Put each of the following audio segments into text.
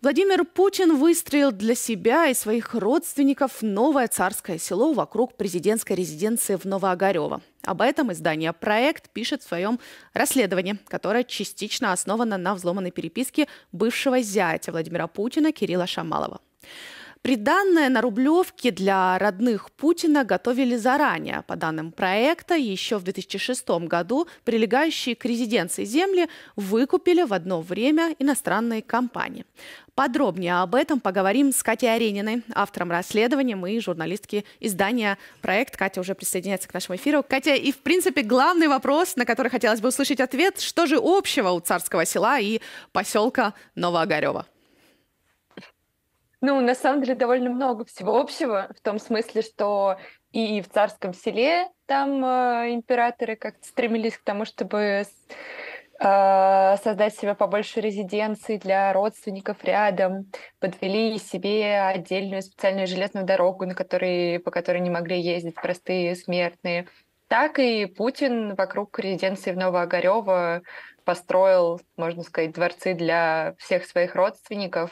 Владимир Путин выстроил для себя и своих родственников новое царское село вокруг президентской резиденции в Новоогарево. Об этом издание «Проект» пишет в своем расследовании, которое частично основано на взломанной переписке бывшего зятя Владимира Путина Кирилла Шамалова. Приданное на Рублевке для родных Путина готовили заранее. По данным проекта, еще в 2006 году прилегающие к резиденции земли выкупили в одно время иностранные компании. Подробнее об этом поговорим с Катей Арениной, автором расследования. Мы журналистки издания «Проект». Катя уже присоединяется к нашему эфиру. Катя, и в принципе главный вопрос, на который хотелось бы услышать ответ, что же общего у царского села и поселка Новоогарева? Ну, на самом деле, довольно много всего общего, в том смысле, что и в царском селе там э, императоры как-то стремились к тому, чтобы э, создать себе побольше резиденций для родственников рядом, подвели себе отдельную специальную железную дорогу, на которой, по которой не могли ездить простые смертные. Так и Путин вокруг резиденции в Новоогарево построил, можно сказать, дворцы для всех своих родственников,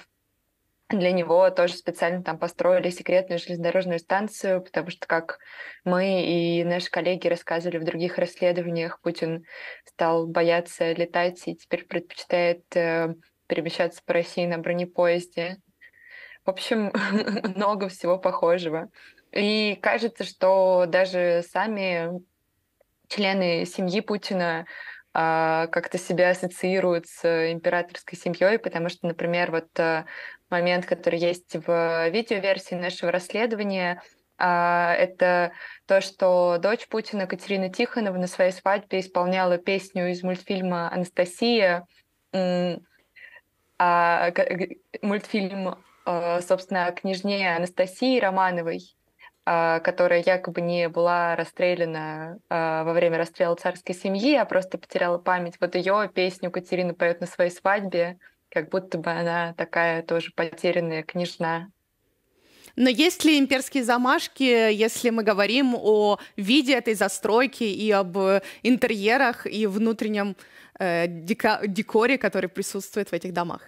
для него тоже специально там построили секретную железнодорожную станцию, потому что, как мы и наши коллеги рассказывали в других расследованиях, Путин стал бояться летать и теперь предпочитает э, перемещаться по России на бронепоезде. В общем, много всего похожего. И кажется, что даже сами члены семьи Путина а, как-то себя ассоциируют с императорской семьей, потому что, например, вот э, момент, который есть в видеоверсии нашего расследования, а, это то, что дочь Путина Катерина Тихонова на своей свадьбе исполняла песню из мультфильма «Анастасия», а, мультфильм, э, собственно, княжне Анастасии Романовой, а, которая якобы не была расстреляна а, во время расстрела царской семьи, а просто потеряла память. Вот ее песню Катерина поет на своей свадьбе, как будто бы она такая тоже потерянная княжна. Но есть ли имперские замашки, если мы говорим о виде этой застройки и об э, интерьерах и внутреннем э, декоре, который присутствует в этих домах?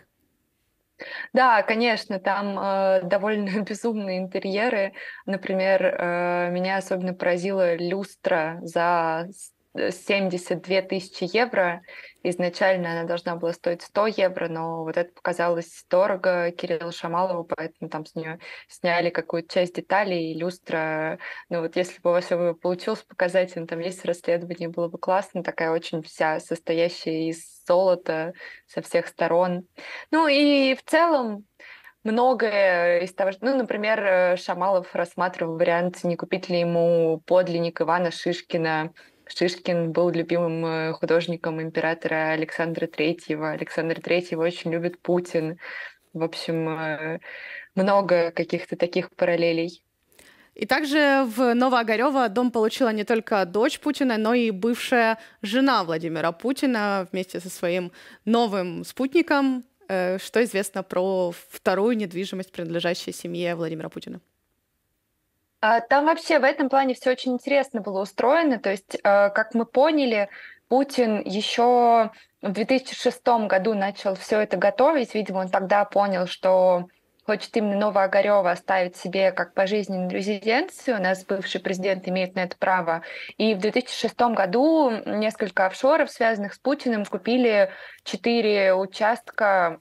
Да, конечно, там э, довольно безумные интерьеры. Например, э, меня особенно поразила люстра за 72 тысячи евро. Изначально она должна была стоить 100 евро, но вот это показалось дорого Кириллу Шамалову, поэтому там с нее сняли какую-то часть деталей, и люстра. Ну вот если бы у вас его получилось показательно, ну там есть расследование, было бы классно, такая очень вся состоящая из золота со всех сторон. Ну и в целом многое из того, ну, например, э, Шамалов рассматривал вариант, не купить ли ему подлинник Ивана Шишкина, Шишкин был любимым э, художником императора Александра Третьего. Александр Третьего очень любит Путин. В общем, э, много каких-то таких параллелей. И также в Новоогарёво дом получила не только дочь Путина, но и бывшая жена Владимира Путина вместе со своим новым спутником. Э, что известно про вторую недвижимость, принадлежащую семье Владимира Путина? А, там вообще в этом плане все очень интересно было устроено. То есть, а, как мы поняли, Путин еще в 2006 году начал все это готовить. Видимо, он тогда понял, что хочет именно Новоогарева оставить себе как пожизненную резиденцию. У нас бывший президент имеет на это право. И в 2006 году несколько офшоров, связанных с Путиным, купили четыре участка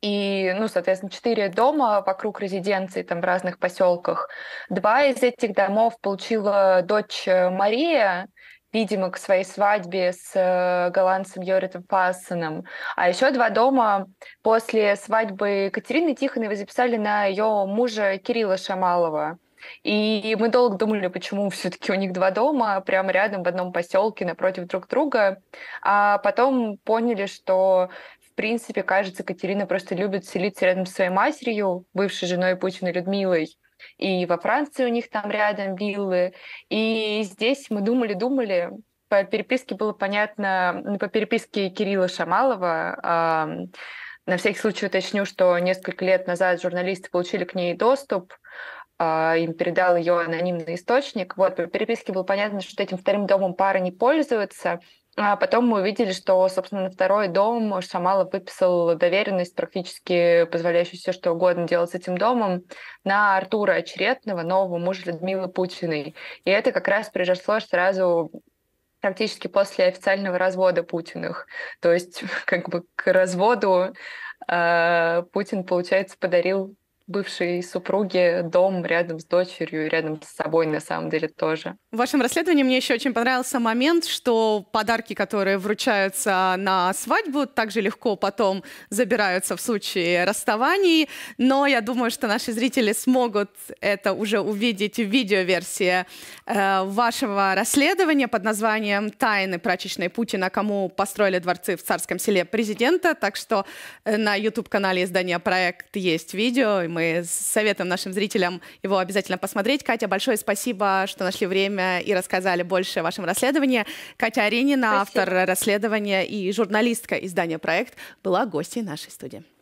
и, ну, соответственно, четыре дома вокруг резиденции там в разных поселках. Два из этих домов получила дочь э, Мария, видимо, к своей свадьбе с э, голландцем Йоритом Пассоном. А еще два дома после свадьбы Катерины Тихоновой записали на ее мужа Кирилла Шамалова. И мы долго думали, почему все-таки у них два дома прямо рядом в одном поселке напротив друг друга. А потом поняли, что принципе, кажется, Катерина просто любит селиться рядом с своей матерью, бывшей женой Путина Людмилой. И во Франции у них там рядом виллы. И здесь мы думали-думали, по переписке было понятно, ну, по переписке Кирилла Шамалова, э, на всякий случай уточню, что несколько лет назад журналисты получили к ней доступ, э, им передал ее анонимный источник. Вот, по переписке было понятно, что этим вторым домом пара не пользуется, а потом мы увидели, что, собственно, на второй дом э, Шамала выписал доверенность, практически позволяющую все, что угодно делать с этим домом, на Артура Очеретного, нового мужа Людмилы Путиной. И это как раз произошло сразу практически после официального развода Путиных. То есть как бы к разводу э, Путин, получается, подарил бывшей супруги дом рядом с дочерью и рядом с собой на самом деле тоже. В вашем расследовании мне еще очень понравился момент, что подарки, которые вручаются на свадьбу, также легко потом забираются в случае расставаний. Но я думаю, что наши зрители смогут это уже увидеть в видеоверсии э, вашего расследования под названием «Тайны прачечной Путина. Кому построили дворцы в царском селе президента». Так что э, на YouTube-канале издания «Проект» есть видео, и мы мы советуем нашим зрителям его обязательно посмотреть. Катя, большое спасибо, что нашли время и рассказали больше о вашем расследовании. Катя Аренина, спасибо. автор расследования и журналистка издания «Проект», была гостьей нашей студии.